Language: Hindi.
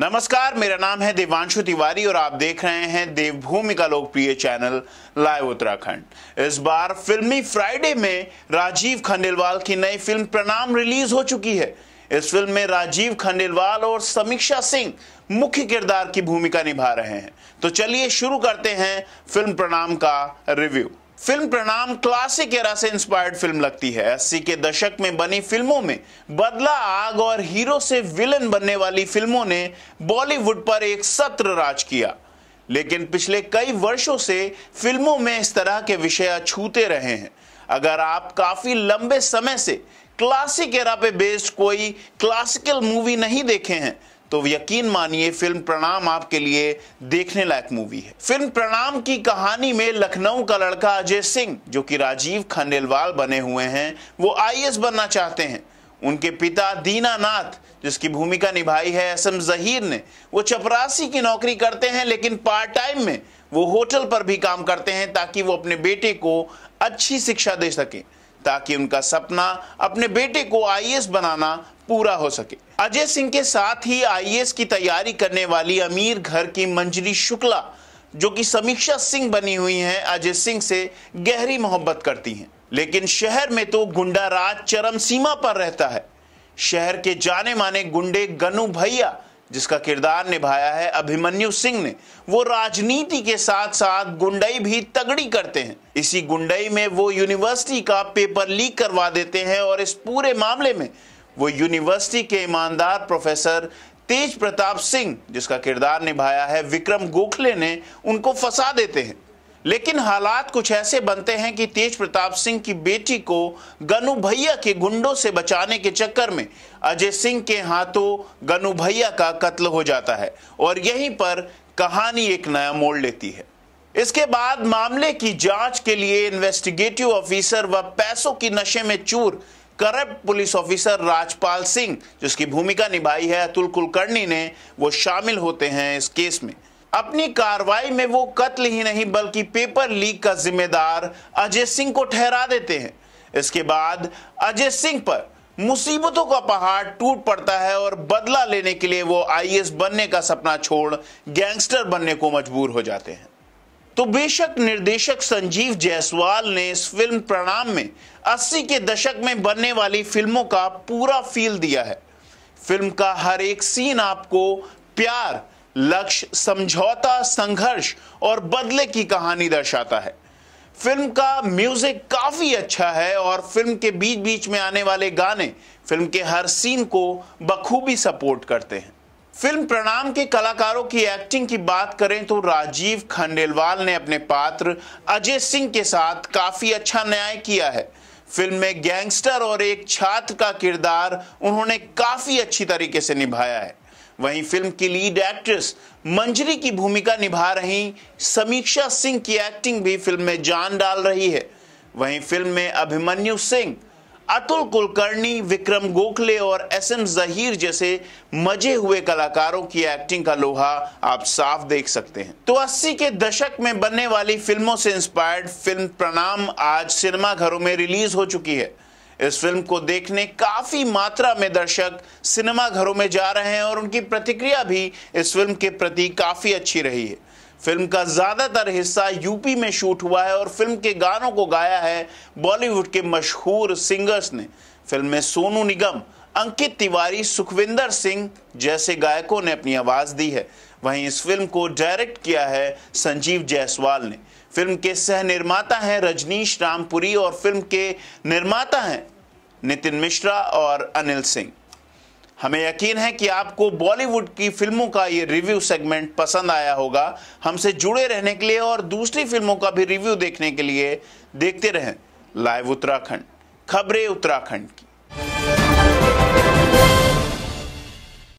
नमस्कार मेरा नाम है देवांशु तिवारी और आप देख रहे हैं देवभूमि का लोकप्रिय चैनल लाइव उत्तराखंड इस बार फिल्मी फ्राइडे में राजीव खंडेलवाल की नई फिल्म प्रणाम रिलीज हो चुकी है इस फिल्म में राजीव खंडेलवाल और समीक्षा सिंह मुख्य किरदार की भूमिका निभा रहे हैं तो चलिए शुरू करते हैं फिल्म प्रणाम का review film Pranaam classic era से इंस्पायर्ड फिल्म लगती है अस्सी के दशक में बनी फिल्मों में बदला आग और हीरो से विलन बनने वाली फिल्मों ने बॉलीवुड पर एक सत्र राज किया लेकिन पिछले कई वर्षों से फिल्मों में इस तरह के विषय अछूते रहे हैं अगर आप काफी लंबे समय से क्लासिक एरा पे बेस्ड कोई क्लासिकल मूवी नहीं देखे हैं तो यकीन मानिए फिल्म प्रणाम आपके लिए देखने लायक मूवी है फिल्म प्रणाम की कहानी में लखनऊ का लड़का अजय सिंह जो कि राजीव खंडेलवाल बने हुए हैं वो आई बनना चाहते हैं उनके पिता दीनानाथ जिसकी भूमिका निभाई है एस एम जहीर ने वो चपरासी की नौकरी करते हैं लेकिन पार्ट टाइम में वो होटल पर भी काम करते हैं ताकि वो अपने बेटे को अच्छी शिक्षा दे सकें ताकि उनका सपना अपने बेटे को आई बनाना पूरा हो सके अजय सिंह के साथ ही आईएएस की तैयारी करने वाली अमीर घर की मंजरी शुक्ला जो कि समीक्षा सिंह बनी हुई हैं अजय सिंह से गहरी मोहब्बत करती हैं लेकिन शहर में तो गुंडा राज चरम सीमा पर रहता है शहर के जाने माने गुंडे गनु भैया जिसका किरदार निभाया है अभिमन्यु सिंह ने वो राजनीति के साथ साथ गुंडई भी तगड़ी करते हैं इसी गुंडई में वो यूनिवर्सिटी का पेपर लीक करवा देते हैं और इस पूरे मामले में वो यूनिवर्सिटी के ईमानदार प्रोफेसर तेज प्रताप सिंह जिसका किरदार निभाया है विक्रम गोखले ने उनको फंसा देते हैं लेकिन हालात कुछ ऐसे बनते हैं कि तेज प्रताप सिंह की बेटी को गनु भैया के गुंडों से बचाने के चक्कर में अजय सिंह के हाथों गनु भैया का कत्ल हो जाता है और यहीं पर कहानी एक नया मोड़ लेती है इसके बाद मामले की जांच के लिए इन्वेस्टिगेटिव ऑफिसर व पैसों की नशे में चूर corrupt police officer Rajpal Singh जिसकी भूमिका निभाई है अतुल कुलकर्णी ने वो शामिल होते हैं इस केस में अपनी कार्रवाई में वो कत्ल ही नहीं बल्कि पेपर लीक का जिम्मेदार अजय सिंह को ठहरा देते हैं इसके बाद अजय सिंह पर मुसीबतों का पहाड़ टूट पड़ता है और बदला लेने के लिए वो आईएएस बनने का सपना छोड़ गैंगस्टर बनने को मजबूर हो जाते हैं तो बेशक निर्देशक संजीव जायसवाल ने इस फिल्म प्रणाम में 80 के दशक में बनने वाली फिल्मों का पूरा फील दिया है फिल्म का हर एक सीन आपको प्यार लक्ष्य समझौता संघर्ष और बदले की कहानी दर्शाता है फिल्म का म्यूजिक काफी अच्छा है और फिल्म के बीच बीच में आने वाले गाने फिल्म के हर सीन को बखूबी सपोर्ट करते हैं फिल्म प्रणाम के कलाकारों की एक्टिंग की बात करें तो राजीव खंडेलवाल ने अपने पात्र अजय सिंह के साथ काफी अच्छा न्याय किया है फिल्म में गैंगस्टर और एक छात्र का किरदार उन्होंने काफी अच्छी तरीके से निभाया है वहीं फिल्म की लीड एक्ट्रेस मंजरी की भूमिका निभा रही समीक्षा सिंह की एक्टिंग भी फिल्म में जान डाल रही है वहीं फिल्म में अभिमन्यु सिंह अतुल कुलकर्णी विक्रम गोखले और एस एम जहीर जैसे मजे हुए कलाकारों की एक्टिंग का लोहा आप साफ देख सकते हैं तो 80 के दशक में बनने वाली फिल्मों से इंस्पायर्ड फिल्म प्रणाम आज सिनेमा घरों में रिलीज हो चुकी है इस फिल्म को देखने काफी मात्रा में दर्शक सिनेमा घरों में जा रहे हैं और उनकी प्रतिक्रिया भी इस फिल्म के प्रति काफी अच्छी रही है फिल्म का ज़्यादातर हिस्सा यूपी में शूट हुआ है और फिल्म के गानों को गाया है बॉलीवुड के मशहूर सिंगर्स ने फिल्म में सोनू निगम अंकित तिवारी सुखविंदर सिंह जैसे गायकों ने अपनी आवाज़ दी है वहीं इस फिल्म को डायरेक्ट किया है संजीव जायसवाल ने फिल्म के सह निर्माता हैं रजनीश रामपुरी और फिल्म के निर्माता हैं नितिन मिश्रा और अनिल सिंह हमें यकीन है कि आपको बॉलीवुड की फिल्मों का ये रिव्यू सेगमेंट पसंद आया होगा हमसे जुड़े रहने के लिए और दूसरी फिल्मों का भी रिव्यू देखने के लिए देखते रहें लाइव उत्तराखंड खबरें उत्तराखंड की